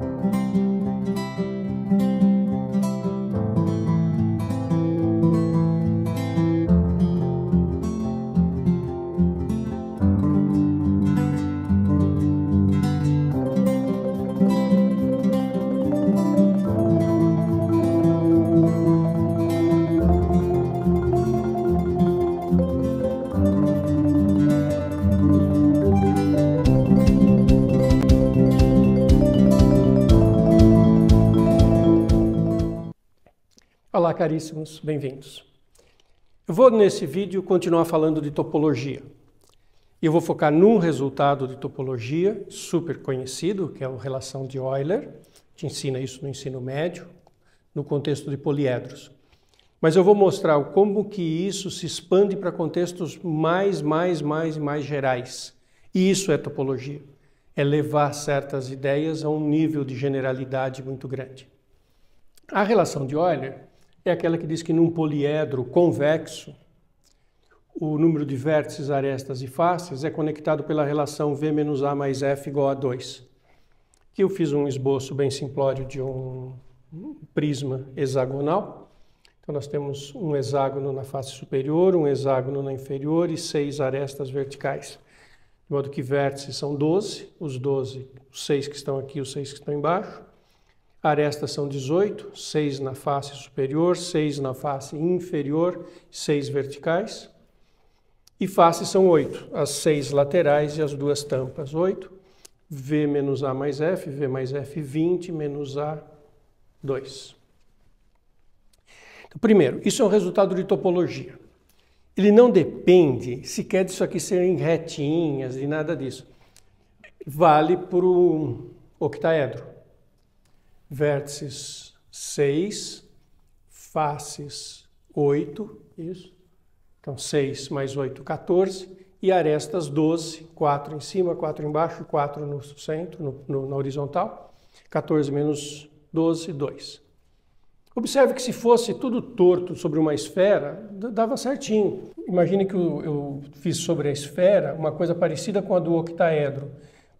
Música caríssimos, bem-vindos. Eu vou nesse vídeo continuar falando de topologia. Eu vou focar num resultado de topologia super conhecido, que é a relação de Euler. A gente ensina isso no ensino médio, no contexto de poliedros. Mas eu vou mostrar como que isso se expande para contextos mais, mais, mais e mais gerais. E isso é topologia. É levar certas ideias a um nível de generalidade muito grande. A relação de Euler é aquela que diz que num poliedro convexo, o número de vértices, arestas e faces é conectado pela relação V menos A mais F igual a 2. Que eu fiz um esboço bem simplório de um prisma hexagonal. Então nós temos um hexágono na face superior, um hexágono na inferior e seis arestas verticais. De modo que vértices são 12, os 12, os seis que estão aqui, os seis que estão embaixo. Arestas são 18, 6 na face superior, 6 na face inferior, 6 verticais. E faces são 8, as 6 laterais e as duas tampas, 8. V menos A mais F, V mais F 20, menos A 2. Então, primeiro, isso é um resultado de topologia. Ele não depende sequer disso aqui serem retinhas, e nada disso. Vale para o octaedro vértices 6, faces 8, isso. Então 6 mais 8, 14, e arestas 12, 4 em cima, 4 embaixo, 4 no centro, no, no, na horizontal, 14 menos 12, 2. Observe que se fosse tudo torto sobre uma esfera, dava certinho. Imagine que eu, eu fiz sobre a esfera uma coisa parecida com a do octaedro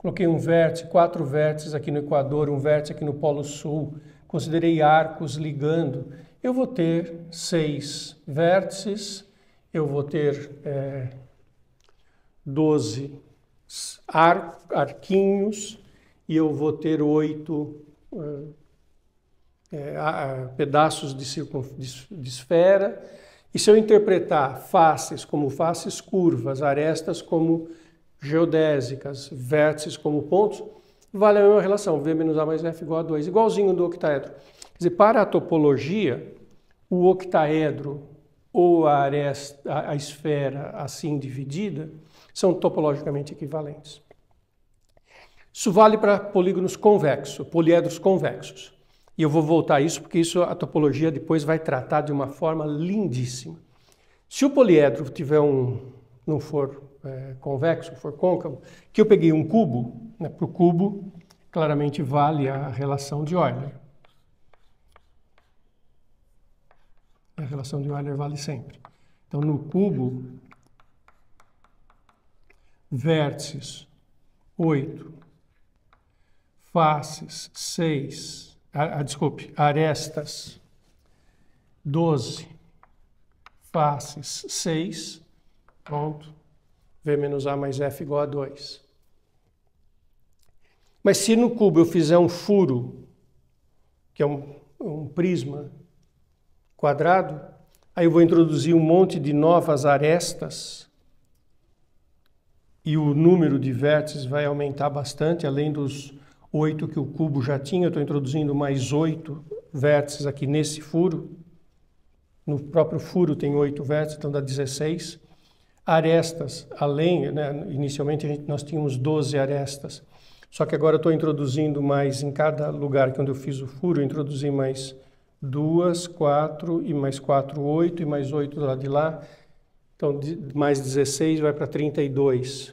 Coloquei um vértice, quatro vértices aqui no Equador, um vértice aqui no Polo Sul. Considerei arcos ligando. Eu vou ter seis vértices, eu vou ter é, 12 ar, arquinhos e eu vou ter oito é, é pedaços de, circun, de, de esfera. E se eu interpretar faces como faces curvas, arestas como geodésicas, vértices como pontos, vale a mesma relação, V menos A mais F igual a 2, igualzinho do octaedro. Quer dizer, para a topologia, o octaedro ou a, aresta, a esfera assim dividida são topologicamente equivalentes. Isso vale para polígonos convexos, poliedros convexos. E eu vou voltar a isso porque isso a topologia depois vai tratar de uma forma lindíssima. Se o poliedro tiver um não for é, convexo, for côncavo, que eu peguei um cubo, né, para o cubo claramente vale a relação de Euler. A relação de Euler vale sempre. Então, no cubo, vértices 8, faces 6, ah, ah, desculpe, arestas 12, faces 6, Pronto. V menos A mais F igual a 2. Mas se no cubo eu fizer um furo, que é um, um prisma quadrado, aí eu vou introduzir um monte de novas arestas e o número de vértices vai aumentar bastante, além dos oito que o cubo já tinha, eu estou introduzindo mais oito vértices aqui nesse furo. No próprio furo tem oito vértices, então dá 16 arestas, além, né, inicialmente gente, nós tínhamos 12 arestas, só que agora estou introduzindo mais em cada lugar que onde eu fiz o furo, eu introduzi mais duas, quatro e mais quatro, oito e mais oito do lado de lá. Então, de, mais 16 vai para 32.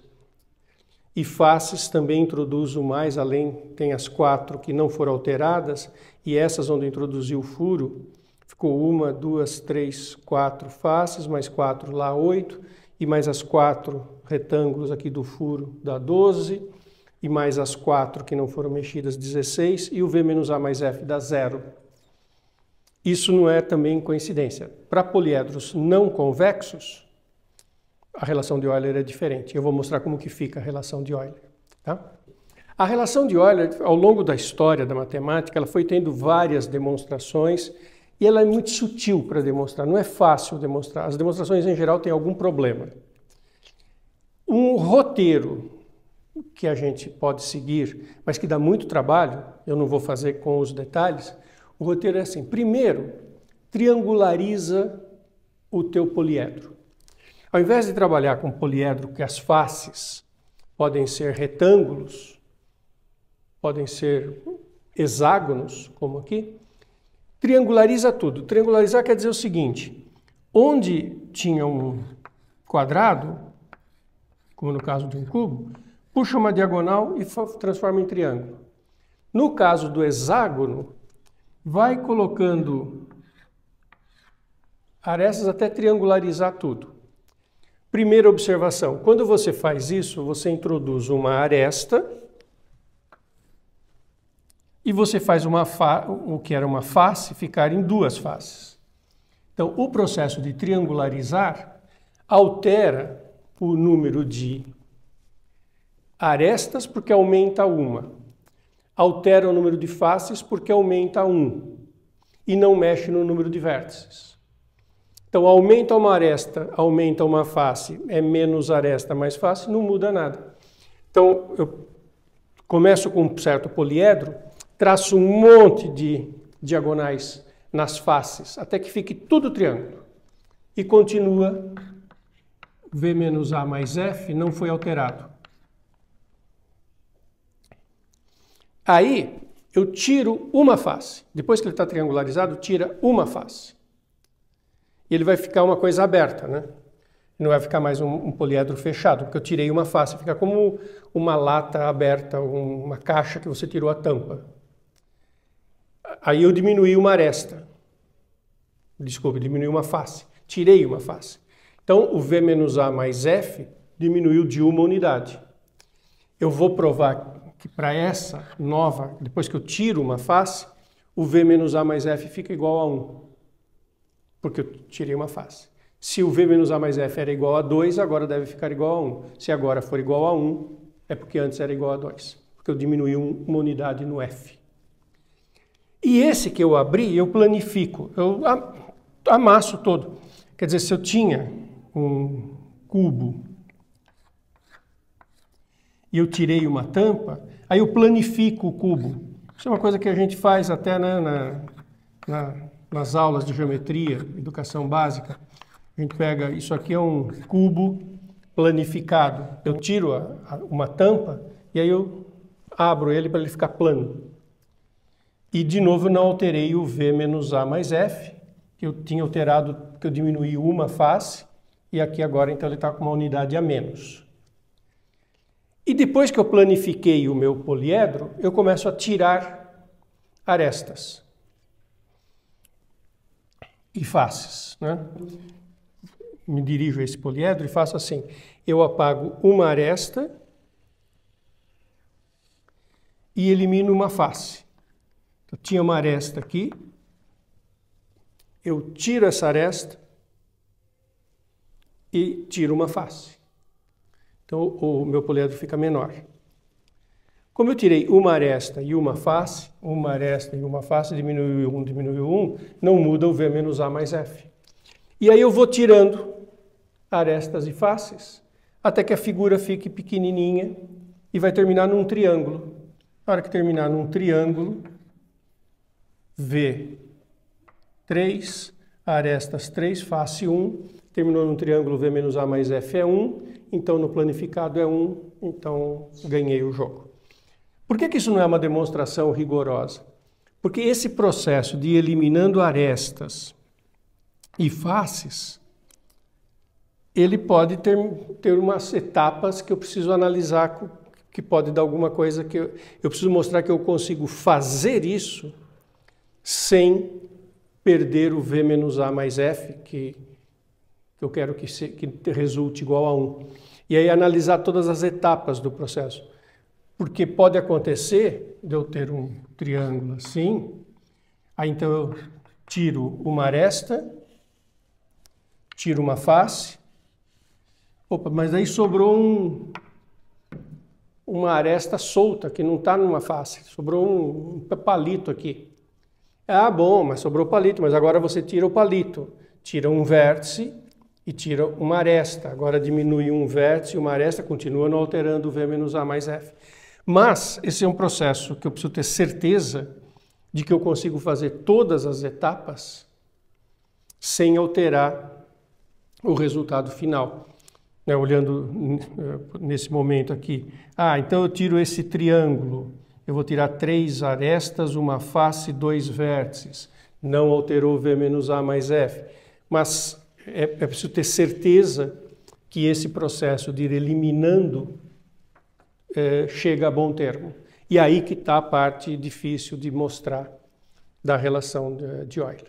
E faces também introduzo mais, além tem as quatro que não foram alteradas, e essas onde eu introduzi o furo, ficou uma, duas, três, quatro faces, mais quatro lá, oito e mais as quatro retângulos aqui do furo dá 12, e mais as quatro que não foram mexidas, 16, e o V menos A mais F dá zero. Isso não é também coincidência. Para poliedros não convexos, a relação de Euler é diferente. Eu vou mostrar como que fica a relação de Euler. Tá? A relação de Euler, ao longo da história da matemática, ela foi tendo várias demonstrações e ela é muito sutil para demonstrar, não é fácil demonstrar. As demonstrações em geral têm algum problema. Um roteiro que a gente pode seguir, mas que dá muito trabalho, eu não vou fazer com os detalhes. O roteiro é assim: primeiro, triangulariza o teu poliedro. Ao invés de trabalhar com poliedro que as faces podem ser retângulos, podem ser hexágonos, como aqui, triangulariza tudo. Triangularizar quer dizer o seguinte: onde tinha um quadrado, como no caso de um cubo, puxa uma diagonal e transforma em triângulo. No caso do hexágono, vai colocando arestas até triangularizar tudo. Primeira observação: quando você faz isso, você introduz uma aresta e você faz uma o que era uma face ficar em duas faces. Então, o processo de triangularizar altera o número de arestas porque aumenta uma, altera o número de faces porque aumenta um, e não mexe no número de vértices. Então, aumenta uma aresta, aumenta uma face, é menos aresta, mais face, não muda nada. Então, eu começo com um certo poliedro, traço um monte de diagonais nas faces, até que fique tudo triângulo. E continua V menos A mais F não foi alterado. Aí eu tiro uma face. Depois que ele está triangularizado, tira uma face. E ele vai ficar uma coisa aberta, né? Não vai ficar mais um, um poliedro fechado, porque eu tirei uma face. Fica como uma lata aberta, um, uma caixa que você tirou a tampa. Aí eu diminuí uma aresta. Desculpa, diminui uma face. Tirei uma face. Então, o V menos A mais F diminuiu de uma unidade. Eu vou provar que para essa nova, depois que eu tiro uma face, o V menos A mais F fica igual a 1. Porque eu tirei uma face. Se o V menos A mais F era igual a 2, agora deve ficar igual a 1. Se agora for igual a 1, é porque antes era igual a 2. Porque eu diminuí uma unidade no F. E esse que eu abri, eu planifico, eu amasso todo. Quer dizer, se eu tinha um cubo e eu tirei uma tampa, aí eu planifico o cubo. Isso é uma coisa que a gente faz até né, na, na, nas aulas de geometria, educação básica. A gente pega, isso aqui é um cubo planificado. Eu tiro a, a, uma tampa e aí eu abro ele para ele ficar plano. E de novo não alterei o V menos A mais F, que eu tinha alterado, que eu diminuí uma face, e aqui agora então ele está com uma unidade a menos. E depois que eu planifiquei o meu poliedro, eu começo a tirar arestas e faces. Né? Me dirijo a esse poliedro e faço assim: eu apago uma aresta e elimino uma face tinha uma aresta aqui, eu tiro essa aresta e tiro uma face. Então o meu poliedro fica menor. Como eu tirei uma aresta e uma face, uma aresta e uma face, diminuiu 1, um, diminuiu 1, um, não muda o V menos A mais F. E aí eu vou tirando arestas e faces, até que a figura fique pequenininha e vai terminar num triângulo. Na hora que terminar num triângulo, V. 3, arestas 3, face 1, terminou num triângulo V menos A mais F é 1, então no planificado é 1, então ganhei o jogo. Por que, que isso não é uma demonstração rigorosa? Porque esse processo de eliminando arestas e faces, ele pode ter, ter umas etapas que eu preciso analisar, que pode dar alguma coisa que eu, eu preciso mostrar que eu consigo fazer isso sem perder o V menos A mais F, que, que eu quero que, se, que resulte igual a 1. E aí analisar todas as etapas do processo. Porque pode acontecer de eu ter um triângulo assim, aí então eu tiro uma aresta, tiro uma face, opa, mas aí sobrou um, uma aresta solta, que não está numa face, sobrou um palito aqui. Ah, bom, mas sobrou palito, mas agora você tira o palito, tira um vértice e tira uma aresta. Agora diminui um vértice e uma aresta, continua não alterando o V menos A mais F. Mas esse é um processo que eu preciso ter certeza de que eu consigo fazer todas as etapas sem alterar o resultado final. Né, olhando eh, nesse momento aqui, ah, então eu tiro esse triângulo eu vou tirar três arestas, uma face, dois vértices. Não alterou V menos A mais F. Mas é, é preciso ter certeza que esse processo de ir eliminando é, chega a bom termo. E aí que está a parte difícil de mostrar da relação de, de Euler.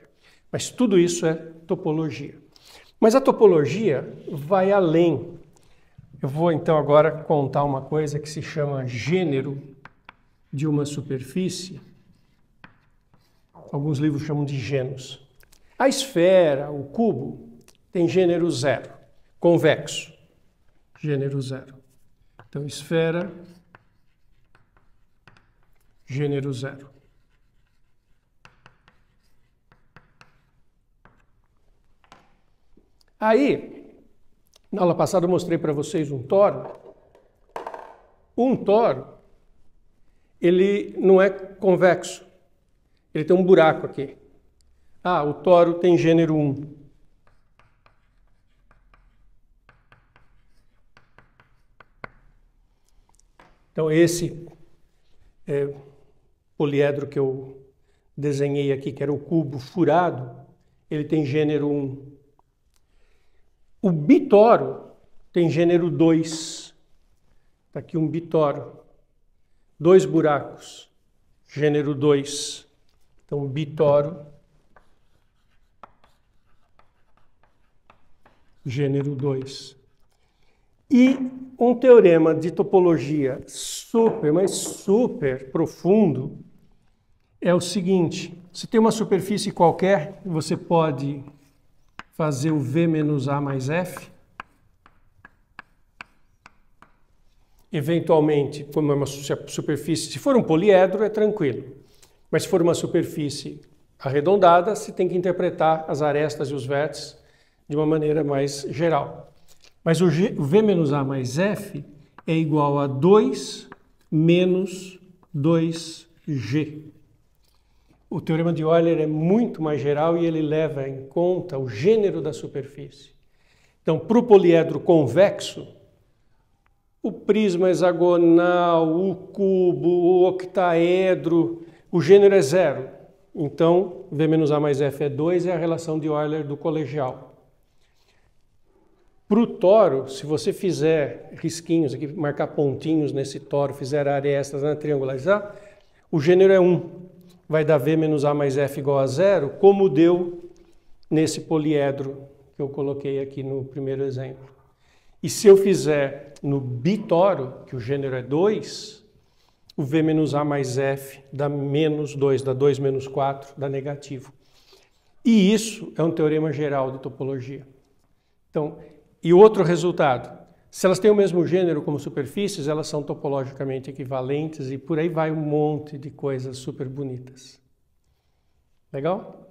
Mas tudo isso é topologia. Mas a topologia vai além. Eu vou então agora contar uma coisa que se chama gênero de uma superfície, alguns livros chamam de gêneros. A esfera, o cubo, tem gênero zero, convexo, gênero zero. Então, esfera, gênero zero. Aí, na aula passada eu mostrei para vocês um toro. Um toro ele não é convexo. Ele tem um buraco aqui. Ah, o toro tem gênero 1. Então, esse é, poliedro que eu desenhei aqui, que era o cubo furado, ele tem gênero 1. O bitoro tem gênero 2. Está aqui um bitoro dois buracos, gênero 2. Então, bitoro, gênero 2. E um teorema de topologia super, mas super profundo é o seguinte: se tem uma superfície qualquer, você pode fazer o V menos A mais F eventualmente, como é uma superfície, se for um poliedro é tranquilo, mas se for uma superfície arredondada, se tem que interpretar as arestas e os vértices de uma maneira mais geral. Mas o, G, o V menos A mais F é igual a 2 menos 2G. O teorema de Euler é muito mais geral e ele leva em conta o gênero da superfície. Então, para o poliedro convexo, o prisma hexagonal, o cubo, o octaedro, o gênero é zero. Então, V menos A mais F é 2, é a relação de Euler do colegial. Para o toro, se você fizer risquinhos aqui, marcar pontinhos nesse toro, fizer arestas, né, triangularizar, o gênero é 1. Um. Vai dar V menos A mais F igual a zero, como deu nesse poliedro que eu coloquei aqui no primeiro exemplo. E se eu fizer no bitoro, que o gênero é 2, o V menos A mais F dá menos 2, dá 2 menos 4, dá negativo. E isso é um teorema geral de topologia. Então, e outro resultado, se elas têm o mesmo gênero como superfícies, elas são topologicamente equivalentes e por aí vai um monte de coisas super bonitas. Legal?